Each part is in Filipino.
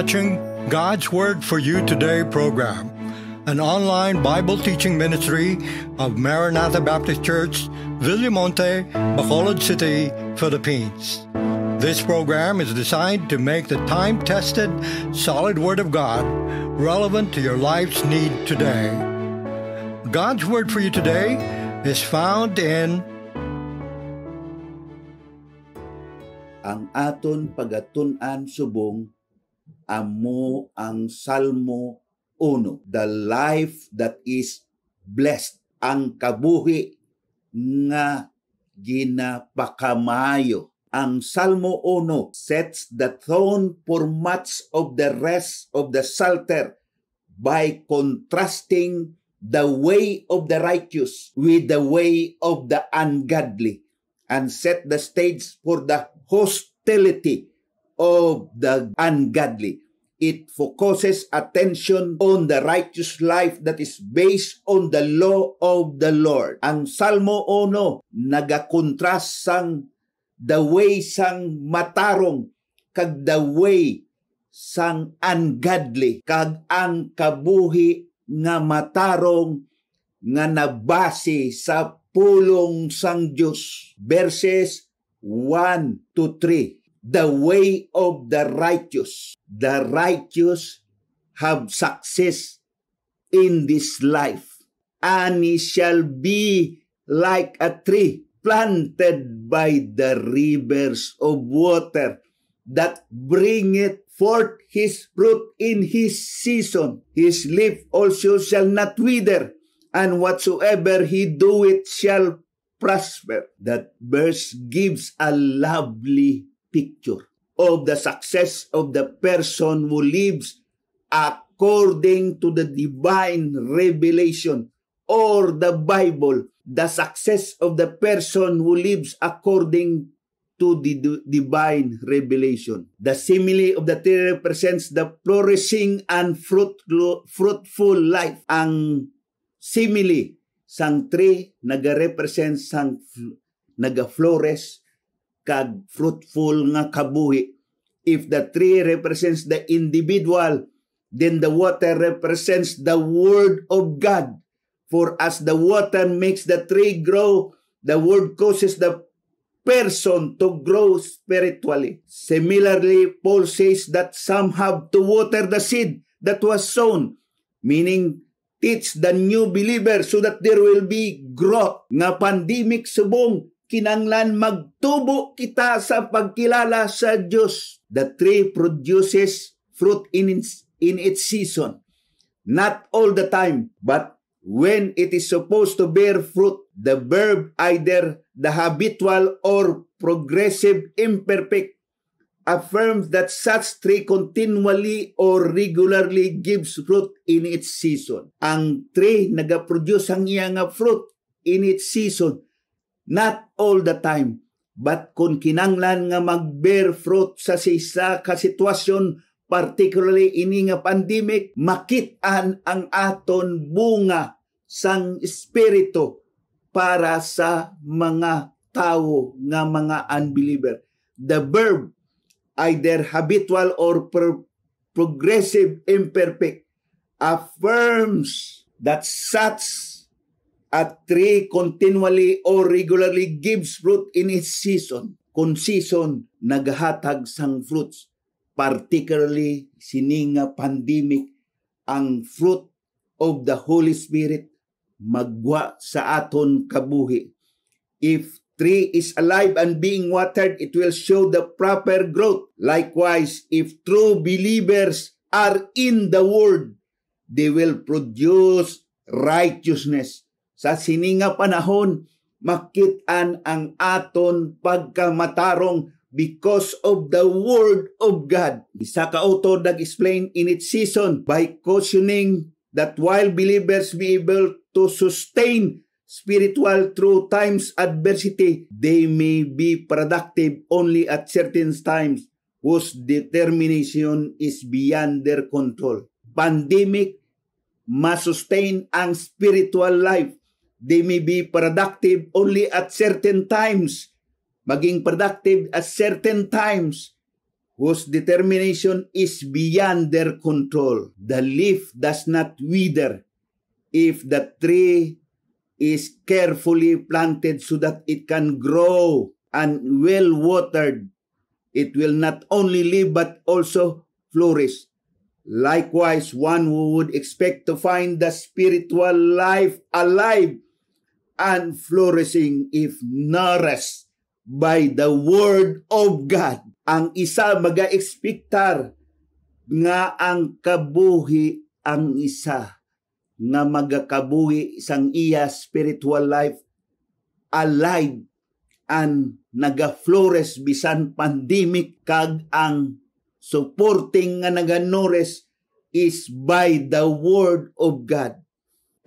watching God's Word for You Today program, an online Bible teaching ministry of Maranatha Baptist Church, Villamonte, Bacolod City, Philippines. This program is designed to make the time tested, solid Word of God relevant to your life's need today. God's Word for You Today is found in ang aton pagatunan subong amo ang Salmo 1. The life that is blessed. Ang kabuhi nga ginapakamayo. Ang Salmo 1 sets the tone for much of the rest of the Psalter by contrasting the way of the righteous with the way of the ungodly and set the stage for the hostility of the ungodly. It focuses attention on the righteous life that is based on the law of the Lord. Ang Salmo 1 nagakontrast sang the way sang matarong kag the way sang ungodly kag ang kabuhi nga matarong nga nabase sa pulong sang Dios verses 1 to 3 the way of the righteous. The righteous have success in this life, and he shall be like a tree planted by the rivers of water that bringeth forth his fruit in his season. His leaf also shall not wither, and whatsoever he doeth shall prosper. That verse gives a lovely picture of the success of the person who lives according to the divine revelation or the Bible. The success of the person who lives according to the d- divine revelation. The simile of the tree represents the flourishing and fruit, fruitful life. Ang simile sang tree nagarepresent sang nag-flourish kag fruitful nga kabuhi. If the tree represents the individual, then the water represents the word of God. For as the water makes the tree grow, the word causes the person to grow spiritually. Similarly, Paul says that some have to water the seed that was sown, meaning teach the new believer so that there will be growth. Nga pandemic subong, kinanglan magtubo kita sa pagkilala sa Diyos. The tree produces fruit in its, in its season. Not all the time, but when it is supposed to bear fruit, the verb either the habitual or progressive imperfect affirms that such tree continually or regularly gives fruit in its season. Ang tree nagaproduce ang iyang fruit in its season Not all the time, but kung kinanglan nga mag-bear fruit sa sisa ka sitwasyon, particularly ini nga pandemic, makitaan ang aton bunga sang espiritu para sa mga tao nga mga unbeliever. The verb either habitual or pro- progressive imperfect affirms that such at three, continually or regularly gives fruit in its season. Kung season, naghatag sang fruits. Particularly, sininga pandemic, ang fruit of the Holy Spirit magwa sa aton kabuhi. If tree is alive and being watered, it will show the proper growth. Likewise, if true believers are in the word, they will produce righteousness sa sininga panahon makitan ang aton pagkamatarong because of the word of God. Isa ka auto nag-explain in its season by cautioning that while believers be able to sustain spiritual through times adversity, they may be productive only at certain times whose determination is beyond their control. Pandemic masustain ang spiritual life They may be productive only at certain times. Maging productive at certain times whose determination is beyond their control. The leaf does not wither if the tree is carefully planted so that it can grow and well watered. It will not only live but also flourish. Likewise, one would expect to find the spiritual life alive and flourishing if nourished by the Word of God. Ang isa mag-expectar nga ang kabuhi ang isa nga magakabuhi isang iya spiritual life alive and naga-flourish bisan pandemic kag ang supporting nga naga-nourish is by the word of God.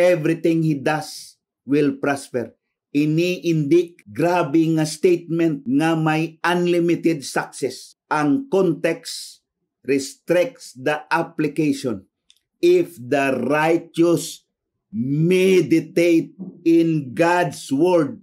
Everything he does will prosper. Iniindik, grabe nga statement nga may unlimited success. Ang context restricts the application. If the righteous meditate in God's word,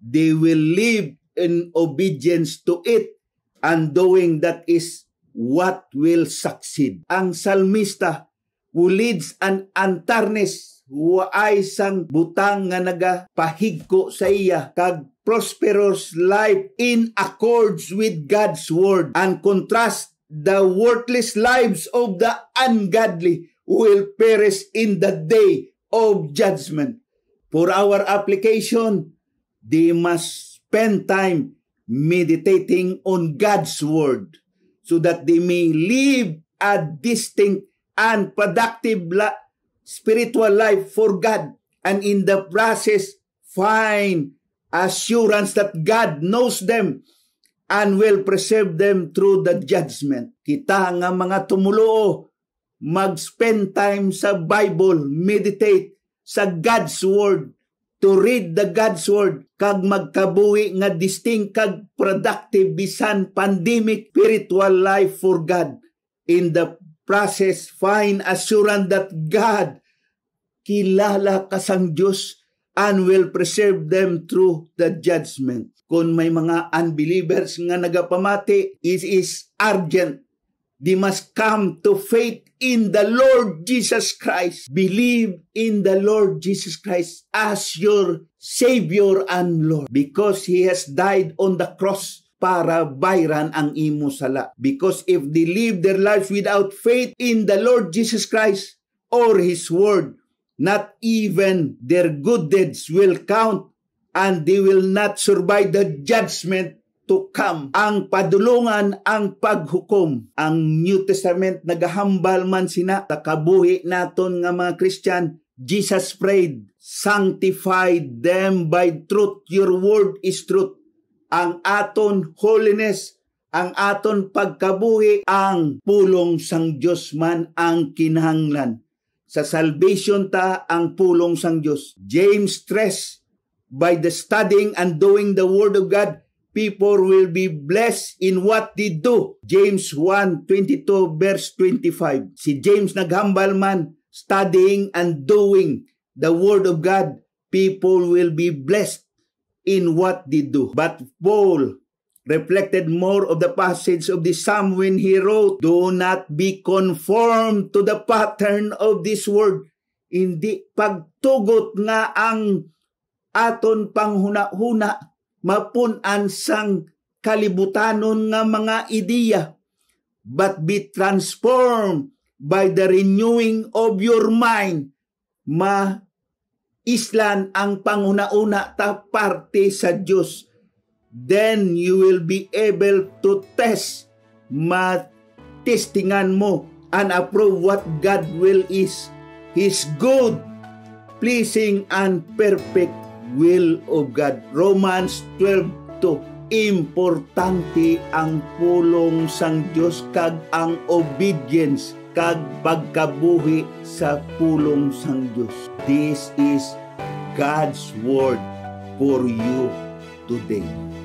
they will live in obedience to it and doing that is what will succeed. Ang salmista who leads an antarnes Huwaay sang butang nga nagapahigko sa iya kag prosperous life in accords with God's word and contrast the worthless lives of the ungodly will perish in the day of judgment. For our application, they must spend time meditating on God's word so that they may live a distinct and productive life spiritual life for God and in the process find assurance that God knows them and will preserve them through the judgment. Kita nga mga tumulo, mag-spend time sa Bible, meditate sa God's Word, to read the God's Word, kag magkabuhi nga distinct kag productive bisan pandemic spiritual life for God in the process, find assurance that God, kilala ka sang Diyos and will preserve them through the judgment. Kung may mga unbelievers nga nagapamati, it is urgent. They must come to faith in the Lord Jesus Christ. Believe in the Lord Jesus Christ as your Savior and Lord because He has died on the cross para bayran ang imo sala. Because if they live their lives without faith in the Lord Jesus Christ or His Word, not even their good deeds will count and they will not survive the judgment to come. Ang padulungan, ang paghukom. Ang New Testament nagahambal man sina, takabuhi naton nga mga Christian, Jesus prayed, sanctify them by truth. Your word is truth ang aton holiness, ang aton pagkabuhi, ang pulong sang Dios man ang kinahanglan. Sa salvation ta ang pulong sang Dios. James stress by the studying and doing the word of God, people will be blessed in what they do. James 1:22 verse 25. Si James naghambal man, studying and doing the Word of God, people will be blessed in what they do. But Paul reflected more of the passage of the psalm when he wrote, Do not be conformed to the pattern of this world. Hindi pagtugot nga ang aton panghunahuna huna mapunan sang kalibutanon nga mga ideya but be transformed by the renewing of your mind ma islan ang panguna-una ta parte sa Diyos. Then you will be able to test, matestingan mo and approve what God will is. His good, pleasing, and perfect will of God. Romans 12.2 Importante ang pulong sang Diyos kag ang obedience kag pagkabuhi sa pulong sang Dios. This is God's word for you today.